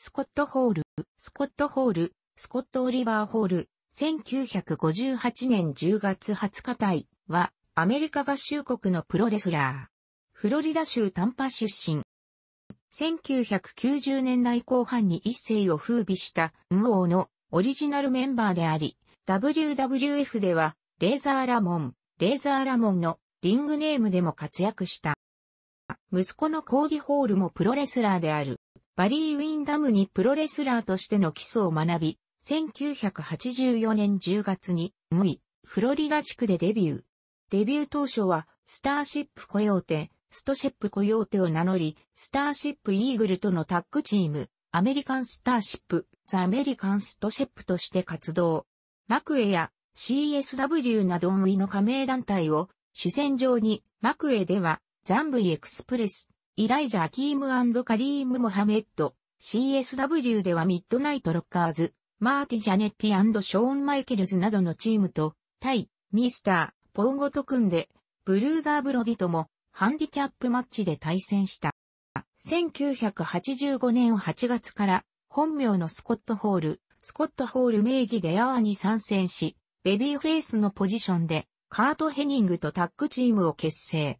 スコット・ホール、スコット・ホール、スコット・オリバー・ホール、1958年10月20日対は、アメリカ合衆国のプロレスラー。フロリダ州タンパ出身。1990年代後半に一世を風靡した、ムオーのオリジナルメンバーであり、WWF では、レーザーラモン、レーザーラモンのリングネームでも活躍した。息子のコーディホールもプロレスラーである。バリー・ウィンダムにプロレスラーとしての基礎を学び、1984年10月に、ムイ、フロリダ地区でデビュー。デビュー当初は、スターシップコヨーテ、ストシェップコヨーテを名乗り、スターシップイーグルとのタッグチーム、アメリカンスターシップ、ザ・アメリカンストシェップとして活動。マクエや CSW などムイの加盟団体を主戦場に、マクエでは、ザンブイエクスプレスイライジャ・ー・キームカリーム・モハメッド、CSW ではミッドナイト・ロッカーズ、マーティ・ジャネッティショーン・マイケルズなどのチームと、対、ミスター、ポーゴと組んで、ブルーザー・ブロディとも、ハンディキャップマッチで対戦した。1985年8月から、本名のスコット・ホール、スコット・ホール名義でアワに参戦し、ベビーフェイスのポジションで、カート・ヘニングとタッグチームを結成。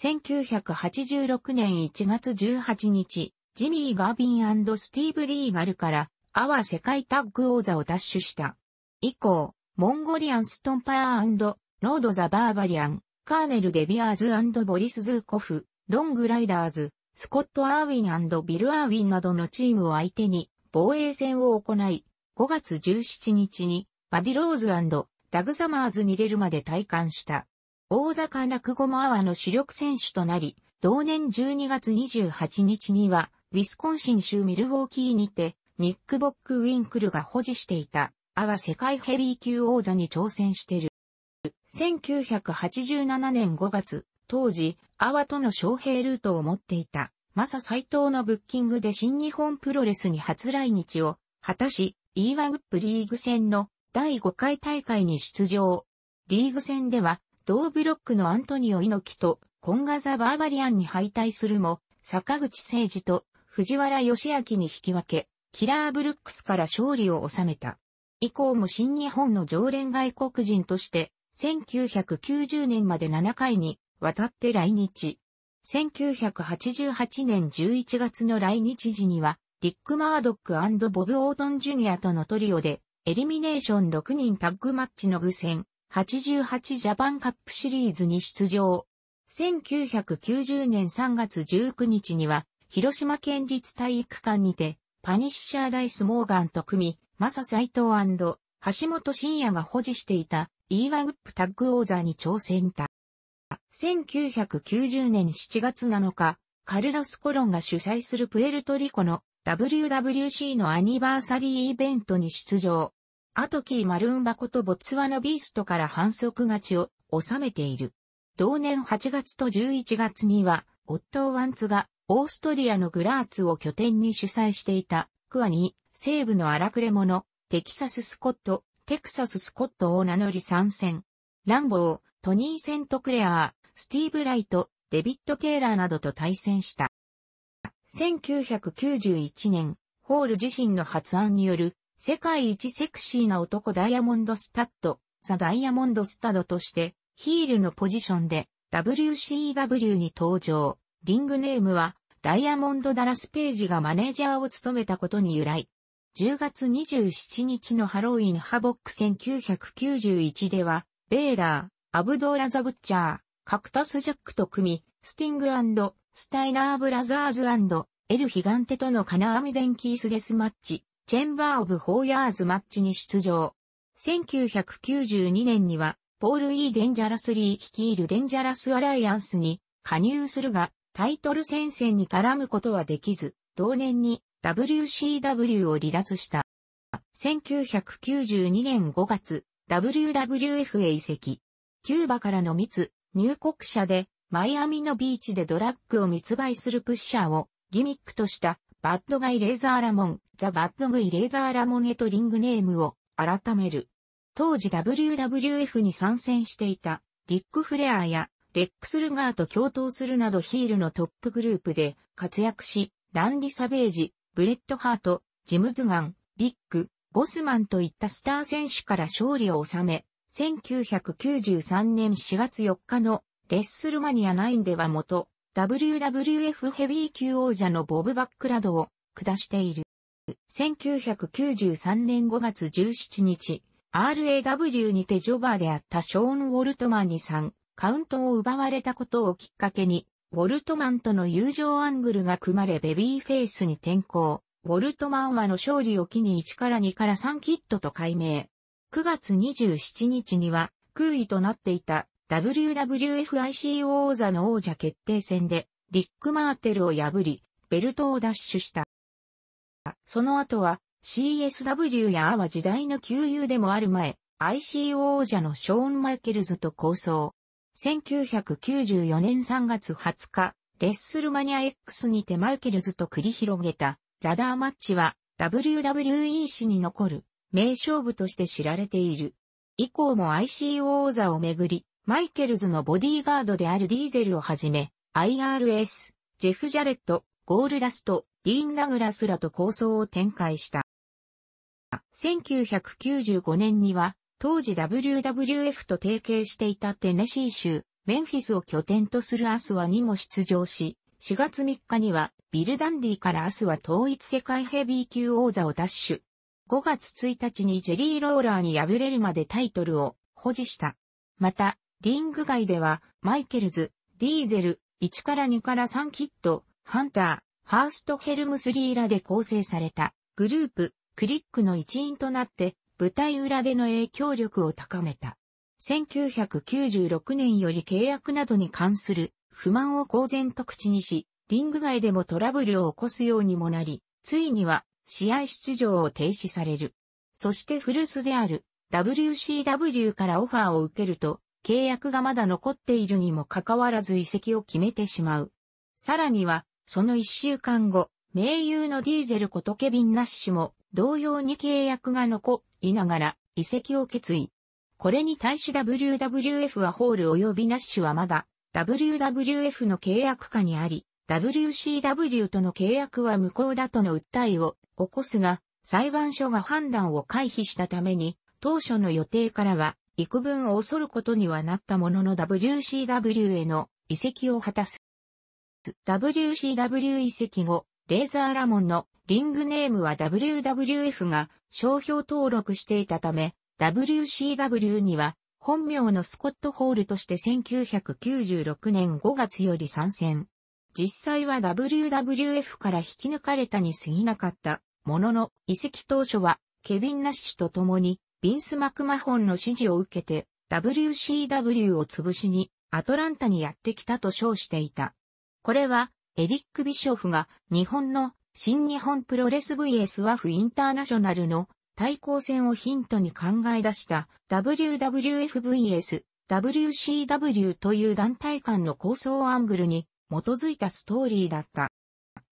1986年1月18日、ジミー・ガービンスティーブ・リーガルから、アワー世界タッグ王座を奪取した。以降、モンゴリアン・ストンパーロード・ザ・バーバリアン、カーネル・デビアーズボリス・ズーコフ、ロング・ライダーズ、スコット・アーウィンビル・アーウィンなどのチームを相手に防衛戦を行い、5月17日にバディ・ローズダグ・サマーズに入れるまで体感した。大阪落語もアワの主力選手となり、同年12月28日には、ウィスコンシン州ミルウォーキーにて、ニック・ボック・ウィンクルが保持していた、アワ世界ヘビー級王座に挑戦している。1987年5月、当時、アワとの招聘ルートを持っていた、マサ斎藤のブッキングで新日本プロレスに初来日を果たし、E1 グップリーグ戦の第5回大会に出場。リーグ戦では同ブロックのアントニオ猪木とコンガザ・バーバリアンに敗退するも、坂口誠二と藤原義明に引き分け、キラーブルックスから勝利を収めた。以降も新日本の常連外国人として、1990年まで7回に渡って来日。1988年11月の来日時には、リック・マードックボブ・オートン・ジュニアとのトリオで、エリミネーション6人タッグマッチの偶戦、88ジャパンカップシリーズに出場。1990年3月19日には、広島県立体育館にて、パニッシャーダイス・モーガンと組み、マサ斎藤橋本真也が保持していた、イーワグップタッグ王座に挑戦た。1990年7月7日、カルロス・コロンが主催するプエルトリコの WWC のアニバーサリーイベントに出場。アトキー・マルンバコとボツワのビーストから反則勝ちを収めている。同年8月と11月には、オットー・ワンツがオーストリアのグラーツを拠点に主催していたクアに西部の荒くれ者、テキサス・スコット、テクサス・スコットを名乗り参戦。ランボー、トニー・セントクレアー、スティーブ・ライト、デビッド・ケーラーなどと対戦した。1991年、ホール自身の発案による世界一セクシーな男ダイヤモンドスタッド、ザ・ダイヤモンドスタドとして、ヒールのポジションで WCW に登場。リングネームは、ダイヤモンド・ダラス・ページがマネージャーを務めたことに由来。10月27日のハロウィン・ハボック1991では、ベーラー、アブドーラ・ザ・ブッチャー、カクタス・ジャックと組み、スティングスタイナー・ブラザーズエル・ヒガンテとの金網電キースデスマッチ。チェンバー・オブ・ホーヤーズマッチに出場。1992年には、ポール・イー・デンジャラス・リー率いるデンジャラス・アライアンスに加入するが、タイトル戦線に絡むことはできず、同年に WCW を離脱した。1992年5月、WWF へ移籍。キューバからの密、入国者で、マイアミのビーチでドラッグを密売するプッシャーをギミックとしたバッドガイ・レーザー・ラモン、ザ・バッドグイ・レーザー・ラモンへとリングネームを改める。当時 WWF に参戦していたディック・フレアやレックス・ルガーと共闘するなどヒールのトップグループで活躍し、ランディ・サベージ、ブレッド・ハート、ジム・ズガン、ビッグ、ボスマンといったスター選手から勝利を収め、1993年4月4日のレッスルマニア9では元 WWF ヘビー級王者のボブ・バックラドを下している。1993年5月17日、RAW にてジョバーであったショーン・ウォルトマンに3カウントを奪われたことをきっかけに、ウォルトマンとの友情アングルが組まれベビーフェイスに転向。ウォルトマンはの勝利を機に1から2から3キットと改名。9月27日には、空位となっていた WWFIC 王座の王者決定戦で、リック・マーテルを破り、ベルトを奪取した。その後は、CSW やアは時代の旧友でもある前、IC 王者のショーン・マイケルズと構想。1994年3月20日、レッスルマニア X にてマイケルズと繰り広げたラダーマッチは WWE 史に残る名勝負として知られている。以降も IC 王座をめぐり、マイケルズのボディーガードであるディーゼルをはじめ、IRS、ジェフ・ジャレット、ゴールダスト、ディーン・ダグラスらと構想を展開した。1995年には、当時 WWF と提携していたテネシー州、メンフィスを拠点とするアスワにも出場し、4月3日には、ビルダンディからアスワ統一世界ヘビー級王座を奪取。5月1日にジェリーローラーに敗れるまでタイトルを保持した。また、リング外では、マイケルズ、ディーゼル、1から2から3キット、ハンター、ハーストヘルムスリーらで構成されたグループ、クリックの一員となって舞台裏での影響力を高めた。1996年より契約などに関する不満を公然と口にし、リング外でもトラブルを起こすようにもなり、ついには試合出場を停止される。そして古巣である WCW からオファーを受けると、契約がまだ残っているにもかかわらず移籍を決めてしまう。さらには、その一週間後、盟友のディーゼルことケビン・ナッシュも同様に契約が残りながら移籍を決意。これに対し WWF はホール及びナッシュはまだ WWF の契約下にあり、WCW との契約は無効だとの訴えを起こすが、裁判所が判断を回避したために、当初の予定からは幾分を恐ることにはなったものの WCW への移籍を果たす。WCW 移籍後、レーザーラモンのリングネームは WWF が商標登録していたため、WCW には本名のスコット・ホールとして1996年5月より参戦。実際は WWF から引き抜かれたに過ぎなかったものの、移籍当初はケビン・ナッシュと共にビンス・マクマホンの指示を受けて、WCW を潰しに、アトランタにやってきたと称していた。これは、エリック・ビショフが、日本の、新日本プロレス VS ワフ・インターナショナルの、対抗戦をヒントに考え出した WWFVS WCW という団体間の構想アングルに基づいたストーリーだった。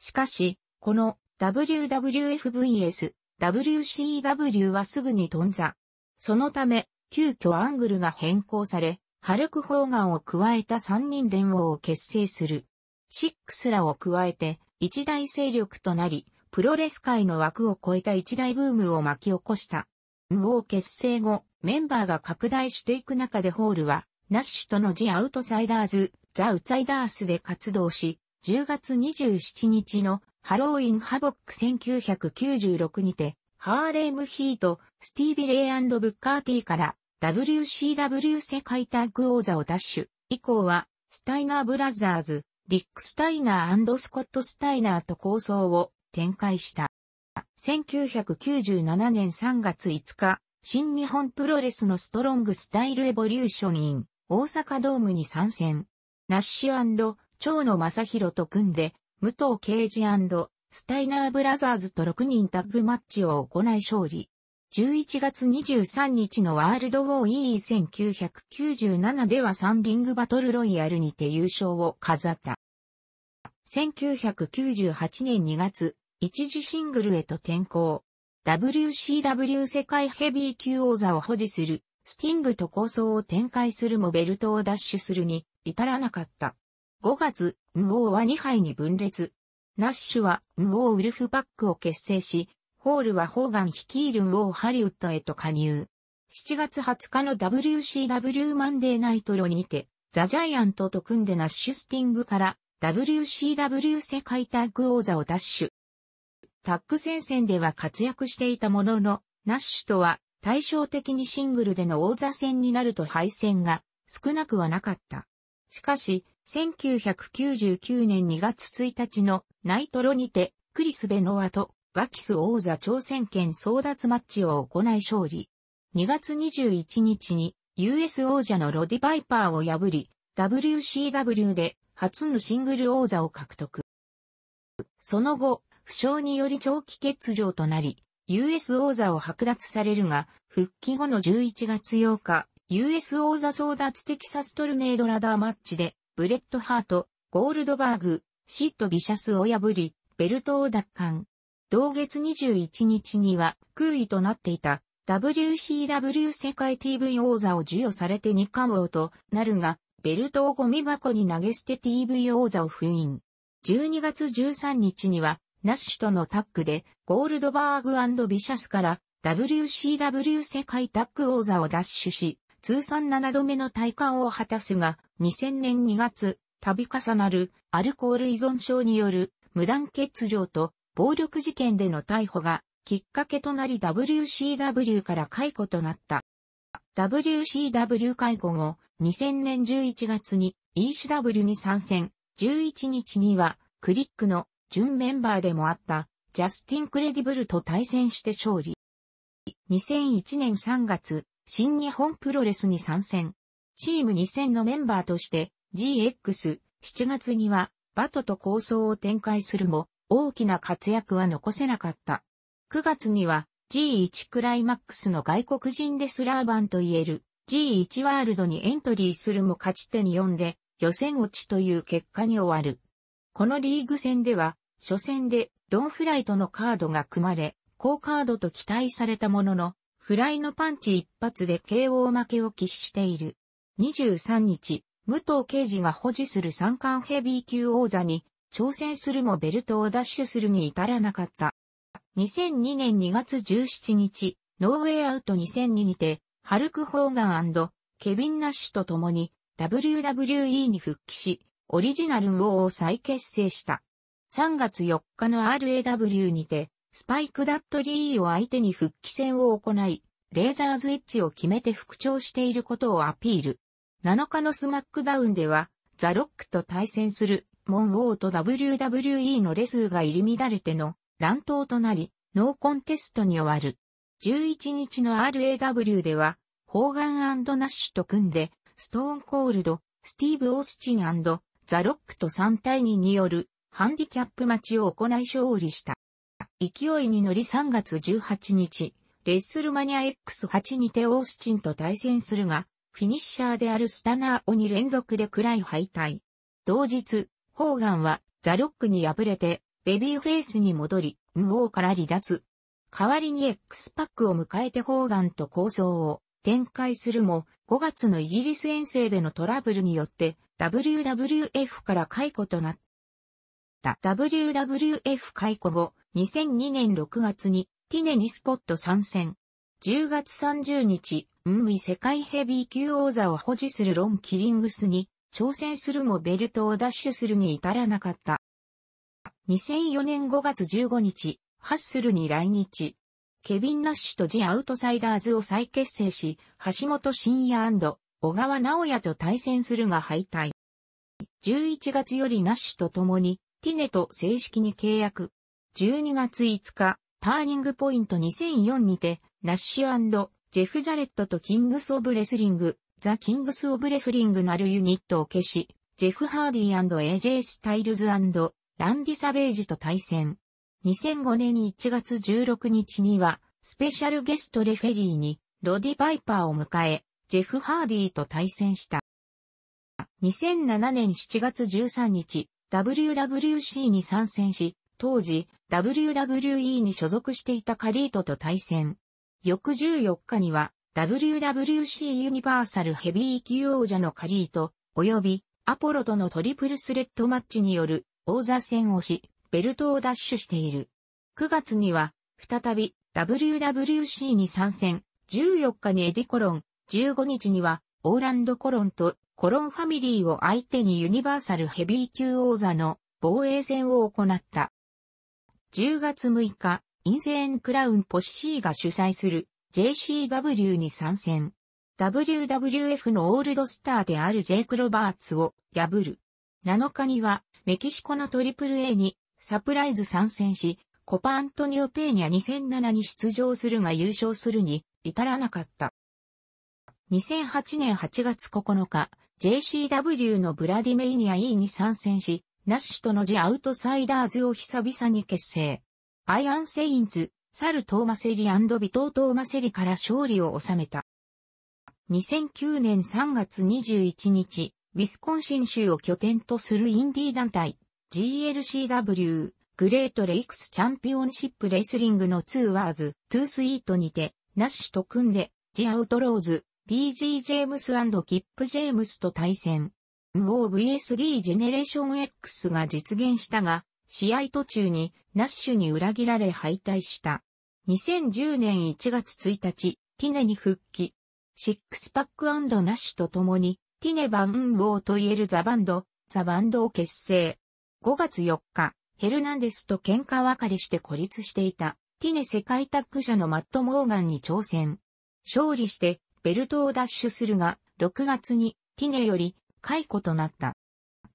しかし、この WWFVS WCW はすぐに頓挫。そのため、急遽アングルが変更され、ハルク・ホーガンを加えた3人電王を結成する。シックスらを加えて一大勢力となり、プロレス界の枠を超えた一大ブームを巻き起こした。ン王結成後、メンバーが拡大していく中でホールは、ナッシュとのジ・アウトサイダーズ、ザ・ウツサイダースで活動し、10月27日のハロウィン・ハボック1996にて、ハーレム・ヒート、スティービ・レイブッカー・ティーから WCW 世界タッグ王座を奪取。以降は、スタイナー・ブラザーズ、リック・スタイナースコット・スタイナーと構想を展開した。1997年3月5日、新日本プロレスのストロングスタイルエボリューションイン、大阪ドームに参戦。ナッシュ蝶野正宏と組んで、武藤敬司スタイナーブラザーズと6人タッグマッチを行い勝利。11月23日のワールドウォー E1997 ではサンリングバトルロイヤルにて優勝を飾った。1998年2月、一時シングルへと転向。WCW 世界ヘビー級王座を保持する、スティングと構想を展開するもベルトを奪取するに至らなかった。5月、ムオーは2敗に分裂。ナッシュはムオーウルフパックを結成し、ホールはホーガン率いるムオーハリウッドへと加入。7月20日の WCW マンデーナイトロにて、ザ・ジャイアントと組んでナッシュスティングから WCW 世界タッグ王座を奪取。タッグ戦線では活躍していたものの、ナッシュとは対照的にシングルでの王座戦になると敗戦が少なくはなかった。しかし、1999年2月1日のナイトロにて、クリス・ベノワとワキス王座挑戦権争奪マッチを行い勝利。2月21日に US 王者のロディ・バイパーを破り、WCW で初のシングル王座を獲得。その後、負傷により長期欠場となり、US 王座を剥奪されるが、復帰後の11月8日、US 王座争奪テキサストルネードラダーマッチで、ブレットハート、ゴールドバーグ、シット・ビシャスを破り、ベルトを奪還。同月21日には空位となっていた WCW 世界 TV 王座を授与されて二冠王となるが、ベルトをゴミ箱に投げ捨て TV 王座を封印。12月13日には、ナッシュとのタッグで、ゴールドバーグビシャスから WCW 世界タッグ王座を奪取し、通算7度目の体感を果たすが、2000年2月、度重なるアルコール依存症による無断欠場と暴力事件での逮捕がきっかけとなり WCW から解雇となった。WCW 解雇後、2000年11月に ECW に参戦、11日にはクリックの準メンバーでもあったジャスティン・クレディブルと対戦して勝利。2001年3月、新日本プロレスに参戦。チーム2000のメンバーとして GX7 月にはバトと構想を展開するも大きな活躍は残せなかった。9月には G1 クライマックスの外国人レスラー版といえる G1 ワールドにエントリーするも勝ち手に4で予選落ちという結果に終わる。このリーグ戦では初戦でドンフライとのカードが組まれ、高カードと期待されたもののフライのパンチ一発で KO 負けを喫している。23日、武藤刑事が保持する三冠ヘビー級王座に挑戦するもベルトを奪取するに至らなかった。2002年2月17日、ノーウェイアウト2002にて、ハルク・ホーガンケビン・ナッシュと共に WWE に復帰し、オリジナル王を再結成した。3月4日の RAW にて、スパイクダットリーを相手に復帰戦を行い、レーザーズエッジを決めて復調していることをアピール。7日のスマックダウンでは、ザ・ロックと対戦する、モン・オーと WWE のレスが入り乱れての乱闘となり、ノーコンテストに終わる。11日の RAW では、ホーガンナッシュと組んで、ストーンコールド、スティーブ・オースチンザ・ロックと3対2によるハンディキャップ待ちを行い勝利した。勢いに乗り3月18日、レッスルマニア X8 にてオースチンと対戦するが、フィニッシャーであるスタナーオに連続で暗い敗退。同日、ホーガンはザロックに敗れて、ベビーフェイスに戻り、無王から離脱。代わりに X パックを迎えてホーガンと構想を展開するも、5月のイギリス遠征でのトラブルによって、WWF から解雇となった。WWF 解雇後、2002年6月にティネにスポット参戦。10月30日、ウィ世界ヘビー級王座を保持するロン・キリングスに挑戦するもベルトを奪取するに至らなかった。2004年5月15日、ハッスルに来日。ケビン・ナッシュとジ・アウトサイダーズを再結成し、橋本真也小川直也と対戦するが敗退。11月よりナッシュと共に、ティネと正式に契約。12月5日、ターニングポイント2004にて、ナッシュジェフ・ジャレットとキングス・オブ・レスリング、ザ・キングス・オブ・レスリングなるユニットを消し、ジェフ・ハーディ &AJ スタイルズランディ・サベージと対戦。2005年1月16日には、スペシャルゲストレフェリーに、ロディ・パイパーを迎え、ジェフ・ハーディーと対戦した。2007年7月13日、WWC に参戦し、当時、WWE に所属していたカリートと対戦。翌14日には、WWC ユニバーサルヘビー級王者のカリート、及び、アポロとのトリプルスレッドマッチによる王座戦をし、ベルトを奪取している。9月には、再び WWC に参戦、14日にエディコロン、15日にはオーランドコロンとコロンファミリーを相手にユニバーサルヘビー級王座の防衛戦を行った。10月6日、インセーンクラウンポッシーが主催する JCW に参戦。WWF のオールドスターであるジェイク・ロバーツを破る。7日にはメキシコのトリプル a にサプライズ参戦し、コパ・アントニオ・ペーニャ2007に出場するが優勝するに至らなかった。2008年8月9日、JCW のブラディメイニア E に参戦し、ナッシュとのジ・アウトサイダーズを久々に結成。アイアン・セインズ、サル・トーマセリビトー・トーマセリから勝利を収めた。2009年3月21日、ウィスコンシン州を拠点とするインディー団体、GLCW、グレート・レイクス・チャンピオンシップ・レスリングのツーワーズ、トゥースイートにて、ナッシュと組んで、ジ・アウトローズ、PG・ ジェームスキップ・ジェームスと対戦。m う v s d ジェネレーション X が実現したが、試合途中にナッシュに裏切られ敗退した。2010年1月1日、ティネに復帰。シックスパックナッシュと共に、ティネ・バン・ウォーといえるザ・バンド、ザ・バンドを結成。5月4日、ヘルナンデスと喧嘩別れして孤立していた、ティネ世界タッグ社のマット・モーガンに挑戦。勝利して、ベルトを奪取するが、6月に、ティネより、解雇となった。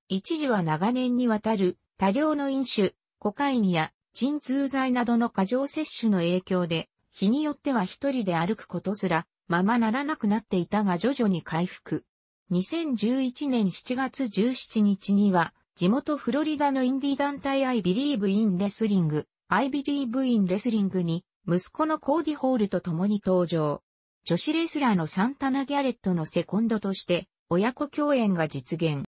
一時は長年にわたる多量の飲酒、コカインや鎮痛剤などの過剰摂取の影響で、日によっては一人で歩くことすらままならなくなっていたが徐々に回復。2011年7月17日には、地元フロリダのインディ団体 I Believe in Wrestling、I Believe in Wrestling に、息子のコーディホールと共に登場。女子レスラーのサンタナ・ギャレットのセコンドとして、親子共演が実現。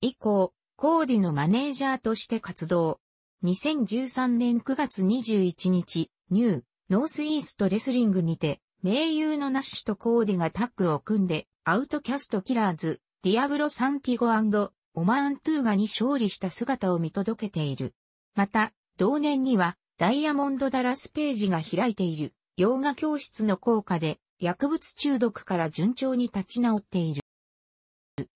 以降、コーディのマネージャーとして活動。2013年9月21日、ニュー、ノースイーストレスリングにて、盟友のナッシュとコーディがタッグを組んで、アウトキャストキラーズ、ディアブロサン・ピゴ＆オマーントゥーガに勝利した姿を見届けている。また、同年には、ダイヤモンドダラスページが開いている、洋画教室の効果で、薬物中毒から順調に立ち直っている。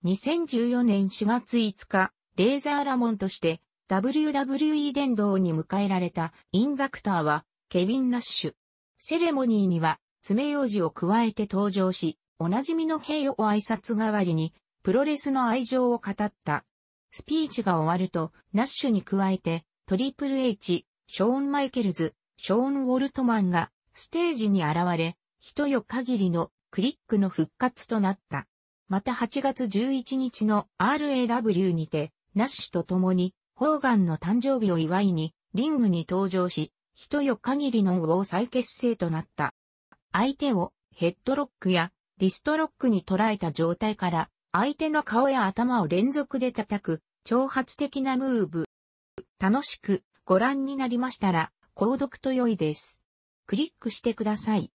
2014年4月5日、レーザーラモンとして WWE 殿堂に迎えられたインダクターはケビン・ラッシュ。セレモニーには爪楊枝を加えて登場し、おなじみの兵を挨拶代わりにプロレスの愛情を語った。スピーチが終わると、ナッシュに加えて、トリプル H、ショーン・マイケルズ、ショーン・ウォルトマンがステージに現れ、一夜限りのクリックの復活となった。また8月11日の RAW にて、ナッシュと共に、ホーガンの誕生日を祝いに、リングに登場し、一夜限りの王再結成となった。相手をヘッドロックやリストロックに捉えた状態から、相手の顔や頭を連続で叩く、挑発的なムーブ。楽しくご覧になりましたら、購読と良いです。クリックしてください。